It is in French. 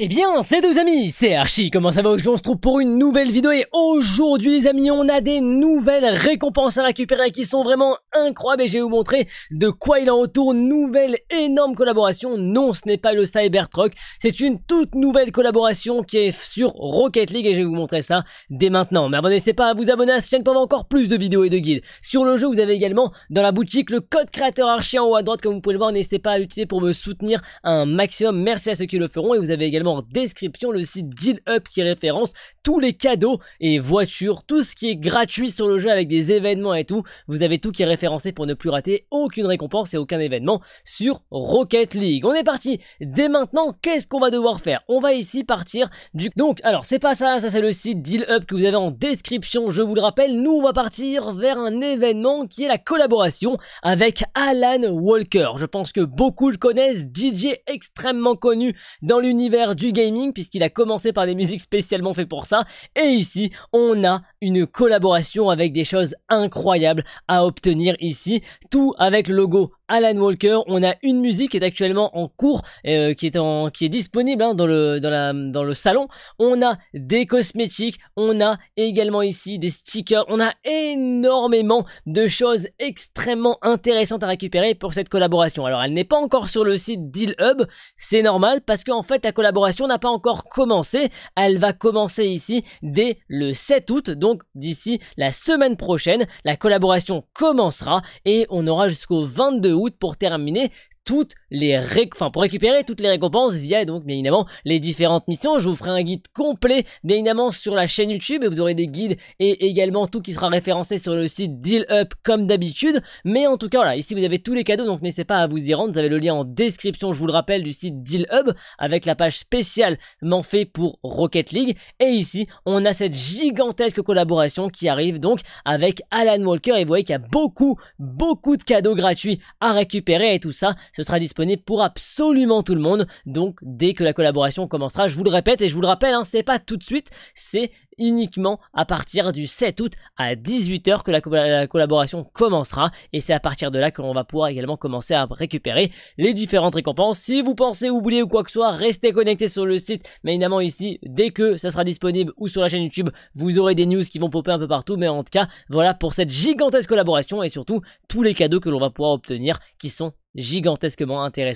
Eh bien, c'est deux amis, c'est Archie, comment ça va Aujourd'hui on se trouve pour une nouvelle vidéo et aujourd'hui les amis, on a des nouvelles récompenses à récupérer qui sont vraiment incroyables et je vais vous montrer de quoi il en retourne. Nouvelle énorme collaboration, non ce n'est pas le Cybertruck, c'est une toute nouvelle collaboration qui est sur Rocket League et je vais vous montrer ça dès maintenant. Mais abonnez pas à vous abonner à cette chaîne pour avoir encore plus de vidéos et de guides. Sur le jeu, vous avez également dans la boutique le code créateur Archie en haut à droite comme vous pouvez le voir, n'hésitez pas à l'utiliser pour me soutenir un maximum, merci à ceux qui le feront et vous avez également en description le site Up qui référence tous les cadeaux et voitures, tout ce qui est gratuit sur le jeu avec des événements et tout. Vous avez tout qui est référencé pour ne plus rater aucune récompense et aucun événement sur Rocket League. On est parti dès maintenant. Qu'est-ce qu'on va devoir faire On va ici partir du... Donc, alors, c'est pas ça, ça c'est le site Deal Up que vous avez en description, je vous le rappelle. Nous, on va partir vers un événement qui est la collaboration avec Alan Walker. Je pense que beaucoup le connaissent, DJ extrêmement connu dans l'univers du gaming puisqu'il a commencé par des musiques spécialement faites pour ça et ici, on a une collaboration avec des choses incroyables à obtenir ici. Tout avec le logo Alan Walker. On a une musique qui est actuellement en cours, euh, qui est en, qui est disponible hein, dans le dans le salon. On a des cosmétiques, on a également ici des stickers. On a énormément de choses extrêmement intéressantes à récupérer pour cette collaboration. Alors, elle n'est pas encore sur le site Deal Hub, c'est normal parce qu'en fait la collaboration n'a pas encore commencé. Elle va commencer ici dès le 7 août, donc d'ici la semaine prochaine, la collaboration commencera et on aura jusqu'au 22 août pour terminer toutes les enfin, pour récupérer toutes les récompenses via donc bien évidemment les différentes missions. Je vous ferai un guide complet bien évidemment sur la chaîne YouTube et vous aurez des guides et également tout qui sera référencé sur le site Deal Up comme d'habitude. Mais en tout cas voilà, ici vous avez tous les cadeaux donc n'hésitez pas à vous y rendre. Vous avez le lien en description, je vous le rappelle, du site Deal Hub avec la page spécialement fait pour Rocket League. Et ici on a cette gigantesque collaboration qui arrive donc avec Alan Walker et vous voyez qu'il y a beaucoup beaucoup de cadeaux gratuits à récupérer et tout ça ce sera disponible pour absolument tout le monde. Donc dès que la collaboration commencera, je vous le répète et je vous le rappelle, hein, c'est pas tout de suite, c'est uniquement à partir du 7 août à 18h que la, collaboration commencera et c'est à partir de là qu'on va pouvoir également commencer à récupérer les différentes récompenses. Si vous pensez oublier ou quoi que ce soit, restez connectés sur le site, mais évidemment ici, dès que ça sera disponible ou sur la chaîne YouTube, vous aurez des news qui vont popper un peu partout, mais en tout cas, voilà pour cette gigantesque collaboration et surtout tous les cadeaux que l'on va pouvoir obtenir qui sont gigantesquement intéressant.